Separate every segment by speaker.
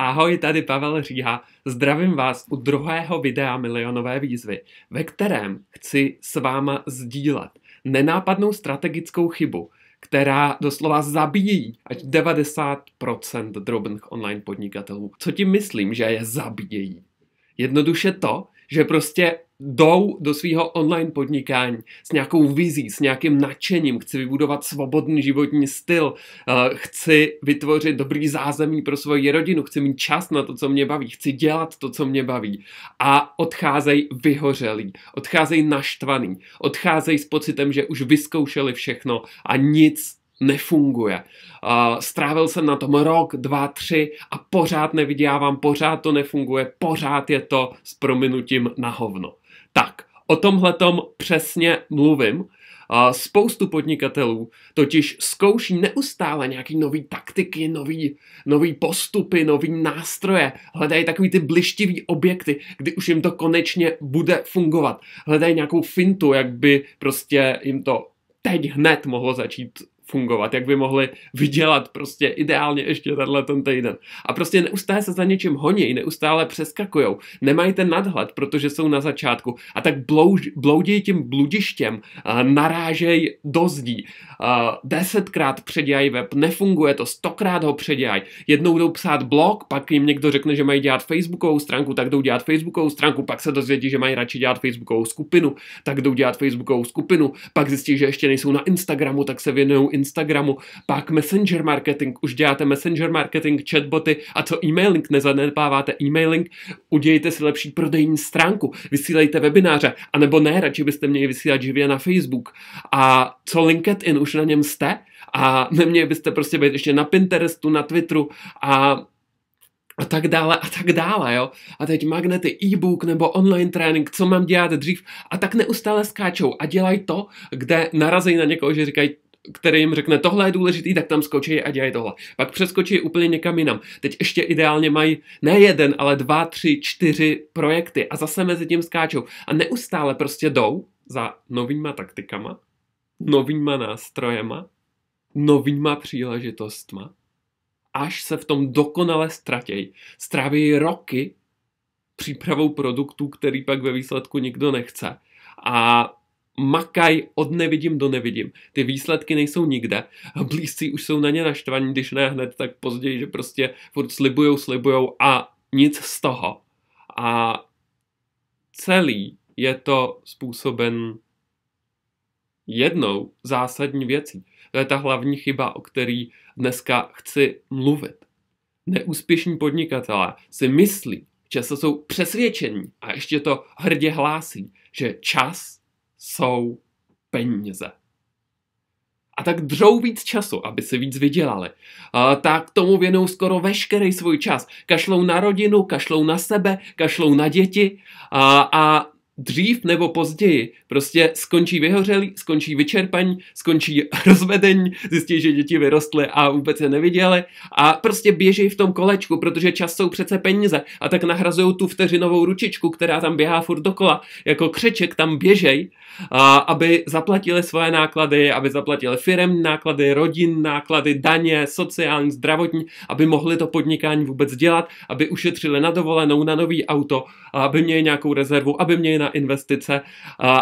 Speaker 1: Ahoj, tady Pavel Říha. Zdravím vás u druhého videa milionové výzvy, ve kterém chci s váma sdílet nenápadnou strategickou chybu, která doslova zabíjí až 90% drobných online podnikatelů. Co tím myslím, že je zabíjí? Jednoduše to, že prostě jdou do svého online podnikání s nějakou vizí, s nějakým nadšením, chci vybudovat svobodný životní styl, eh, chci vytvořit dobrý zázemí pro svoji rodinu, chci mít čas na to, co mě baví, chci dělat to, co mě baví. A odcházejí vyhořelí, odcházejí naštvaný, odcházejí s pocitem, že už vyzkoušeli všechno a nic nefunguje. Eh, strávil jsem na tom rok, dva, tři a pořád nevydělávám, pořád to nefunguje, pořád je to s prominutím na hovno. Tak, o tomhletom přesně mluvím. Spoustu podnikatelů totiž zkouší neustále nějaký nový taktiky, nový, nový postupy, nový nástroje. Hledají takový ty blištivý objekty, kdy už jim to konečně bude fungovat. Hledají nějakou fintu, jak by prostě jim to teď hned mohlo začít fungovat, jak by mohli vydělat prostě ideálně ještě tenhle ten týden. A prostě neustále se za něčím honí, neustále přeskakujou, nemají ten nadhled, protože jsou na začátku a tak blouž, bloudí tím bludištěm, narážejí do zdí, desetkrát předělají web, nefunguje to, stokrát ho předělají, jednou jdou psát blog, pak jim někdo řekne, že mají dělat facebookovou stránku, tak jdou dělat facebookovou stránku, pak se dozvědí, že mají radši dělat facebookovou skupinu, tak jdou dělat facebookovou skupinu, pak zjistí, že ještě nejsou na Instagramu, tak se věnují Instagramu, pak Messenger marketing, už děláte Messenger marketing, chatboty a co e-mailing, nezanedbáváte e-mailing, udějte si lepší prodejní stránku, vysílejte webináře, anebo ne, radši byste měli vysílat živě na Facebook. A co LinkedIn, už na něm jste a neměli byste prostě být ještě na Pinterestu, na Twitteru a a tak dále a tak dále, jo. A teď magnety, e-book nebo online trénink, co mám dělat dřív a tak neustále skáčou a dělají to, kde narazí na někoho, že říkají, který jim řekne, tohle je důležitý, tak tam skočí a dělají tohle. Pak přeskočí úplně někam jinam. Teď ještě ideálně mají ne jeden, ale dva, tři, čtyři projekty a zase mezi tím skáčou. A neustále prostě jdou za novýma taktikama, novýma nástrojema, novýma příležitostma, až se v tom dokonale ztratějí. Stráví roky přípravou produktů, který pak ve výsledku nikdo nechce. A makaj od nevidím do nevidím. Ty výsledky nejsou nikde a blízcí už jsou na ně naštvaní, když ne hned, tak později, že prostě furt slibujou, slibujou a nic z toho. A celý je to způsoben jednou zásadní věcí. To je ta hlavní chyba, o který dneska chci mluvit. Neúspěšní podnikatelé si myslí, že se jsou přesvědčení a ještě to hrdě hlásí, že čas jsou peníze. A tak dřou víc času, aby si víc vydělali. A tak tomu věnou skoro veškerý svůj čas. Kašlou na rodinu, kašlou na sebe, kašlou na děti a, a dřív nebo později prostě skončí vyhořelí, skončí vyčerpaní, skončí rozvedení, zjistí, že děti vyrostly a vůbec je neviděli a prostě běží v tom kolečku, protože čas jsou přece peníze a tak nahrazují tu vteřinovou ručičku, která tam běhá furt dokola, jako křeček tam běžej, a, aby zaplatili svoje náklady, aby zaplatili firem náklady, rodin náklady, daně, sociální, zdravotní, aby mohli to podnikání vůbec dělat, aby ušetřili na dovolenou, na nový auto, aby měli nějakou rezervu, aby měli na na investice,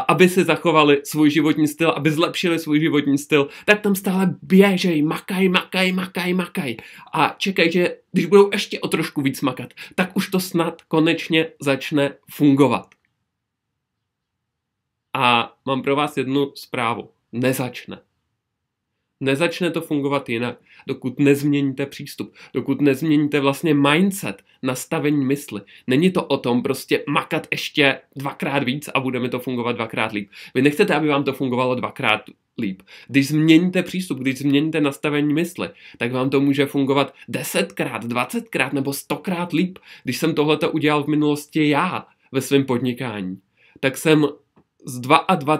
Speaker 1: aby si zachovali svůj životní styl, aby zlepšili svůj životní styl, tak tam stále běžej, makaj, makaj, makaj, makaj a čekaj, že když budou ještě o trošku víc makat, tak už to snad konečně začne fungovat. A mám pro vás jednu zprávu. Nezačne. Nezačne to fungovat jinak, dokud nezměníte přístup, dokud nezměníte vlastně mindset, nastavení mysli. Není to o tom prostě makat ještě dvakrát víc a budeme to fungovat dvakrát líp. Vy nechcete, aby vám to fungovalo dvakrát líp. Když změníte přístup, když změníte nastavení mysli, tak vám to může fungovat desetkrát, dvacetkrát nebo stokrát líp. Když jsem tohleto udělal v minulosti já ve svém podnikání, tak jsem z 22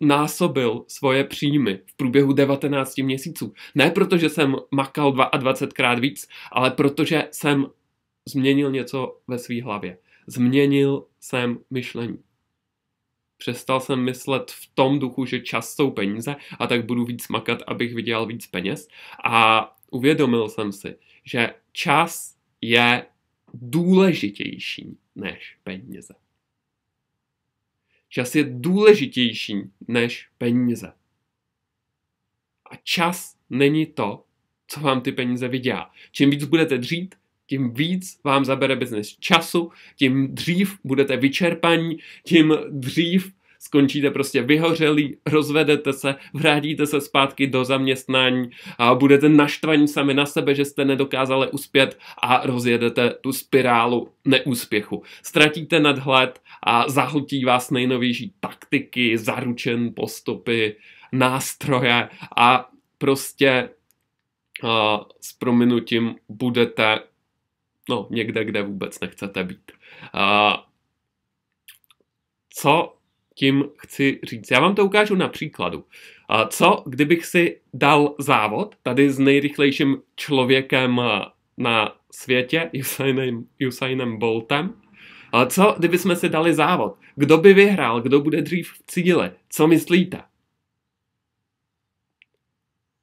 Speaker 1: násobil svoje příjmy v průběhu 19 měsíců. Ne proto, že jsem makal 22 krát víc, ale protože jsem změnil něco ve své hlavě. Změnil jsem myšlení. Přestal jsem myslet v tom duchu, že čas jsou peníze a tak budu víc makat, abych vydělal víc peněz. A uvědomil jsem si, že čas je důležitější než peníze. Čas je důležitější než peníze. A čas není to, co vám ty peníze vydělá. Čím víc budete dřít, tím víc vám zabere biznes času, tím dřív budete vyčerpaní, tím dřív skončíte prostě vyhořelí, rozvedete se, vrátíte se zpátky do zaměstnání a budete naštvaní sami na sebe, že jste nedokázali uspět a rozjedete tu spirálu neúspěchu. Ztratíte nadhled a zahltí vás nejnovější taktiky, zaručen postupy, nástroje a prostě uh, s prominutím budete no, někde, kde vůbec nechcete být. Uh, co tím chci říct. Já vám to ukážu na příkladu. Co, kdybych si dal závod tady s nejrychlejším člověkem na světě, Usainem, Usainem Boltem? co, kdybychom si dali závod? Kdo by vyhrál? Kdo bude dřív v cíle? Co myslíte?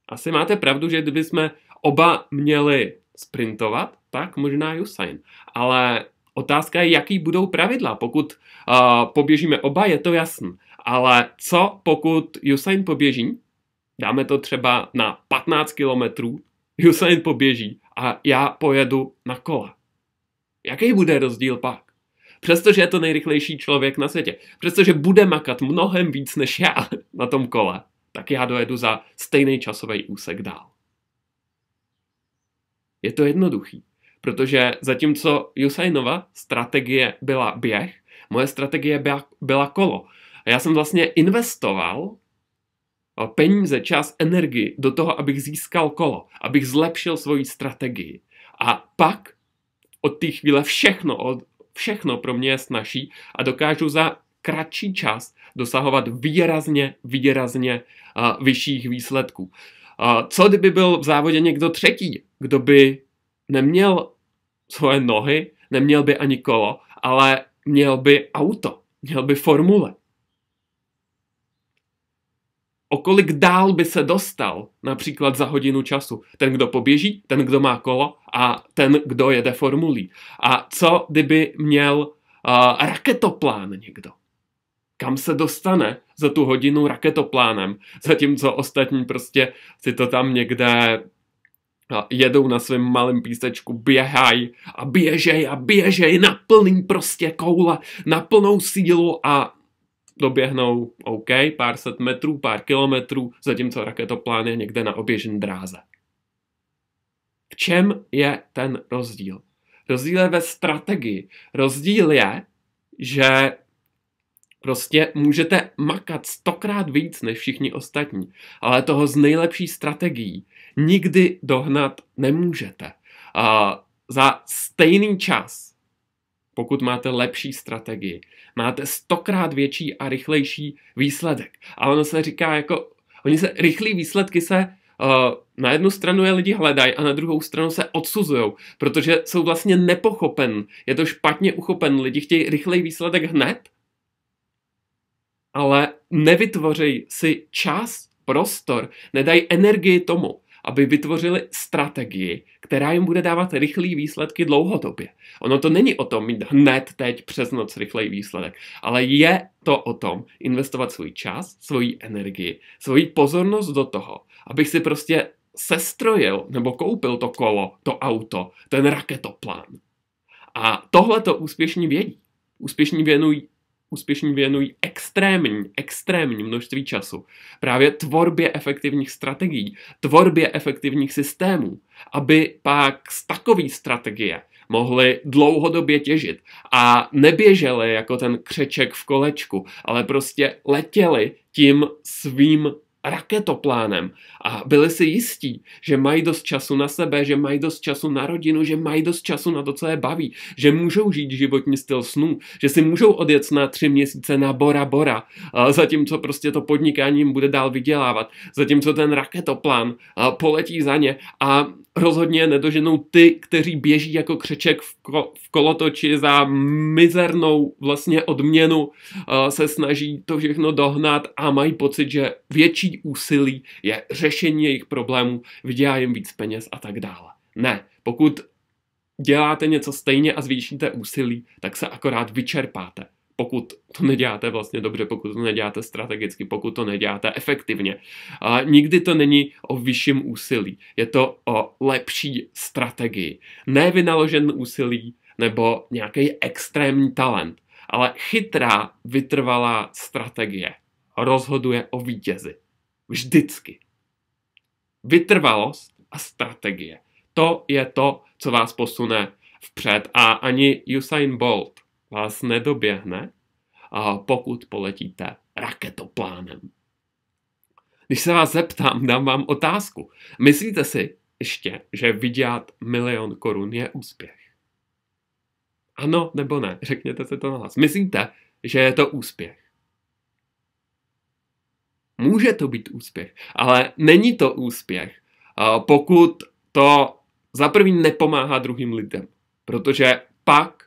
Speaker 1: Asi máte pravdu, že kdybychom oba měli sprintovat, tak možná Usain. Ale Otázka je, jaký budou pravidla. Pokud uh, poběžíme oba, je to jasný. Ale co pokud Usain poběží, dáme to třeba na 15 kilometrů, Usain poběží a já pojedu na kola. Jaký bude rozdíl pak? Přestože je to nejrychlejší člověk na světě, přestože bude makat mnohem víc než já na tom kole, tak já dojedu za stejný časový úsek dál. Je to jednoduchý protože zatímco Usainova strategie byla běh, moje strategie byla, byla kolo. A já jsem vlastně investoval peníze, čas, energii do toho, abych získal kolo, abych zlepšil svoji strategii. A pak od té chvíle všechno, od, všechno pro mě je snaží a dokážu za kratší čas dosahovat výrazně, výrazně uh, vyšších výsledků. Uh, co kdyby byl v závodě někdo třetí, kdo by neměl svoje nohy, neměl by ani kolo, ale měl by auto, měl by formule. O kolik dál by se dostal, například za hodinu času, ten, kdo poběží, ten, kdo má kolo a ten, kdo jede formulí. A co kdyby měl uh, raketoplán někdo? Kam se dostane za tu hodinu raketoplánem, zatímco ostatní prostě si to tam někde a jedou na svém malém písečku, běhají a běžej a běžej na plný prostě koule, na plnou sílu a doběhnou, OK, pár set metrů, pár kilometrů, zatímco raketoplán je někde na oběžen dráze. V čem je ten rozdíl? Rozdíl je ve strategii. Rozdíl je, že Prostě můžete makat stokrát víc než všichni ostatní, ale toho z nejlepší strategií nikdy dohnat nemůžete. A za stejný čas, pokud máte lepší strategii, máte stokrát větší a rychlejší výsledek. A ono se říká jako, oni se, rychlý výsledky se eh, na jednu stranu je lidi hledají a na druhou stranu se odsuzují, protože jsou vlastně nepochopen. Je to špatně uchopen. Lidi chtějí rychlej výsledek hned, ale nevytvořej si čas, prostor, nedají energii tomu aby vytvořili strategii, která jim bude dávat rychlé výsledky dlouhodobě. Ono to není o tom mít hned teď přes noc rychlej výsledek, ale je to o tom investovat svůj čas, svoji energii, svoji pozornost do toho, abych si prostě sestrojil nebo koupil to kolo, to auto, ten raketoplán. A tohle to úspěšní vědí. Úspěšní věnují úspěšní věnují extrémní, extrémní množství času právě tvorbě efektivních strategií, tvorbě efektivních systémů, aby pak z takové strategie mohli dlouhodobě těžit a neběželi jako ten křeček v kolečku, ale prostě letěli tím svým raketoplánem a byli si jistí, že mají dost času na sebe, že mají dost času na rodinu, že mají dost času na to, co je baví, že můžou žít životní styl snů, že si můžou odjet na tři měsíce na Bora Bora, zatímco prostě to podnikání jim bude dál vydělávat, zatímco ten raketoplán poletí za ně a rozhodně nedoženou ty, kteří běží jako křeček v, ko- v kolotoči za mizernou vlastně odměnu, se snaží to všechno dohnat a mají pocit, že větší úsilí je řešení jejich problémů, vydělá jim víc peněz a tak dále. Ne, pokud děláte něco stejně a zvýšíte úsilí, tak se akorát vyčerpáte. Pokud to neděláte vlastně dobře, pokud to neděláte strategicky, pokud to neděláte efektivně. A nikdy to není o vyšším úsilí, je to o lepší strategii. Ne vynaložen úsilí nebo nějaký extrémní talent, ale chytrá, vytrvalá strategie rozhoduje o vítězi. Vždycky. Vytrvalost a strategie. To je to, co vás posune vpřed. A ani Usain Bolt vás nedoběhne, pokud poletíte raketoplánem. Když se vás zeptám, dám vám otázku. Myslíte si ještě, že vydělat milion korun je úspěch? Ano nebo ne? Řekněte se to na hlas. Myslíte, že je to úspěch? Může to být úspěch, ale není to úspěch, pokud to za první nepomáhá druhým lidem, protože pak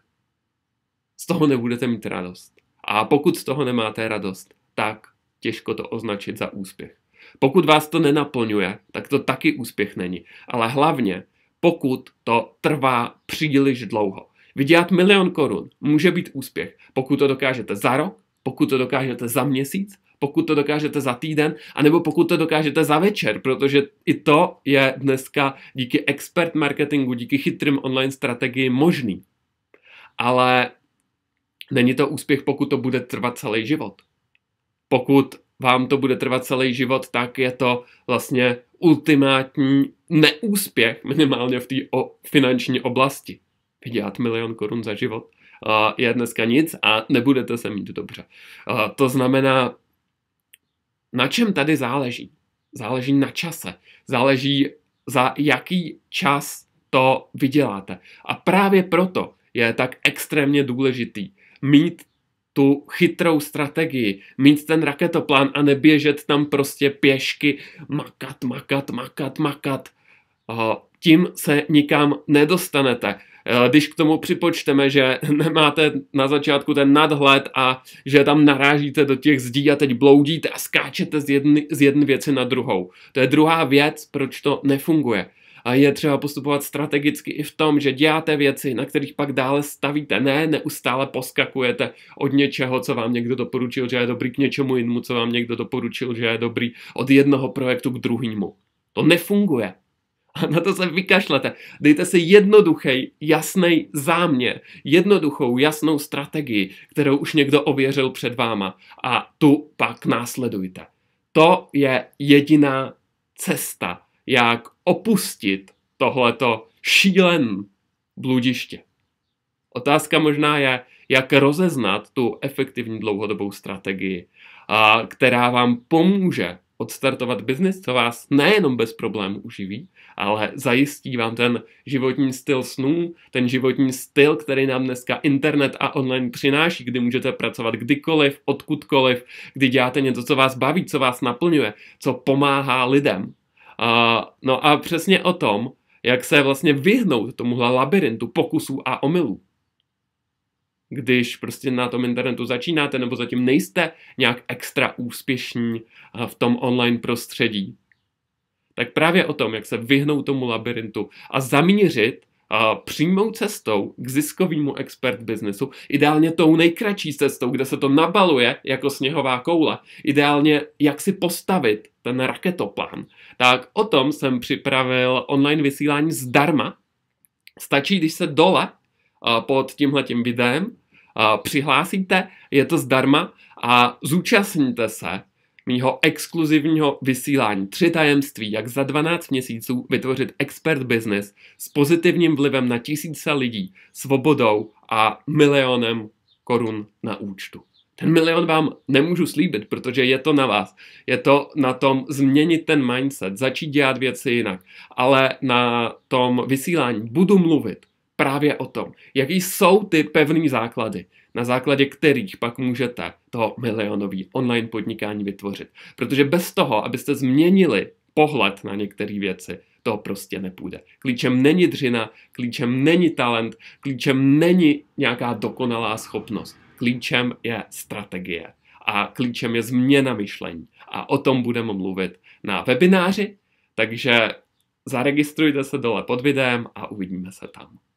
Speaker 1: z toho nebudete mít radost. A pokud z toho nemáte radost, tak těžko to označit za úspěch. Pokud vás to nenaplňuje, tak to taky úspěch není. Ale hlavně, pokud to trvá příliš dlouho. Vydělat milion korun může být úspěch, pokud to dokážete za rok, pokud to dokážete za měsíc pokud to dokážete za týden, anebo pokud to dokážete za večer, protože i to je dneska díky expert marketingu, díky chytrým online strategii možný. Ale není to úspěch, pokud to bude trvat celý život. Pokud vám to bude trvat celý život, tak je to vlastně ultimátní neúspěch, minimálně v té finanční oblasti. Vydělat milion korun za život eh, je dneska nic a nebudete se mít dobře. Eh, to znamená, na čem tady záleží? Záleží na čase. Záleží, za jaký čas to vyděláte. A právě proto je tak extrémně důležitý mít tu chytrou strategii, mít ten raketoplán a neběžet tam prostě pěšky, makat, makat, makat, makat tím se nikam nedostanete. Eh, když k tomu připočteme, že nemáte na začátku ten nadhled a že tam narážíte do těch zdí a teď bloudíte a skáčete z jedné z věci na druhou. To je druhá věc, proč to nefunguje. A je třeba postupovat strategicky i v tom, že děláte věci, na kterých pak dále stavíte. Ne, neustále poskakujete od něčeho, co vám někdo doporučil, že je dobrý, k něčemu jinému, co vám někdo doporučil, že je dobrý, od jednoho projektu k druhému. To nefunguje. A na to se vykašlete. Dejte si jednoduchý, jasný záměr, jednoduchou, jasnou strategii, kterou už někdo ověřil před váma a tu pak následujte. To je jediná cesta, jak opustit tohleto šílen bludiště. Otázka možná je, jak rozeznat tu efektivní dlouhodobou strategii, která vám pomůže odstartovat biznis, co vás nejenom bez problémů uživí, ale zajistí vám ten životní styl snů, ten životní styl, který nám dneska internet a online přináší, kdy můžete pracovat kdykoliv, odkudkoliv, kdy děláte něco, co vás baví, co vás naplňuje, co pomáhá lidem. Uh, no a přesně o tom, jak se vlastně vyhnout tomuhle labirintu pokusů a omylů když prostě na tom internetu začínáte nebo zatím nejste nějak extra úspěšní eh, v tom online prostředí. Tak právě o tom, jak se vyhnout tomu labirintu a zamířit eh, přímou cestou k ziskovému expert biznesu, ideálně tou nejkratší cestou, kde se to nabaluje jako sněhová koule, ideálně jak si postavit ten raketoplán. Tak o tom jsem připravil online vysílání zdarma. Stačí, když se dole pod tímhletím videem, přihlásíte, je to zdarma a zúčastníte se mýho exkluzivního vysílání Tři tajemství, jak za 12 měsíců vytvořit expert business s pozitivním vlivem na tisíce lidí, svobodou a milionem korun na účtu. Ten milion vám nemůžu slíbit, protože je to na vás. Je to na tom změnit ten mindset, začít dělat věci jinak. Ale na tom vysílání budu mluvit právě o tom, jaký jsou ty pevné základy, na základě kterých pak můžete to milionový online podnikání vytvořit. Protože bez toho, abyste změnili pohled na některé věci, to prostě nepůjde. Klíčem není dřina, klíčem není talent, klíčem není nějaká dokonalá schopnost. Klíčem je strategie a klíčem je změna myšlení. A o tom budeme mluvit na webináři, takže zaregistrujte se dole pod videem a uvidíme se tam.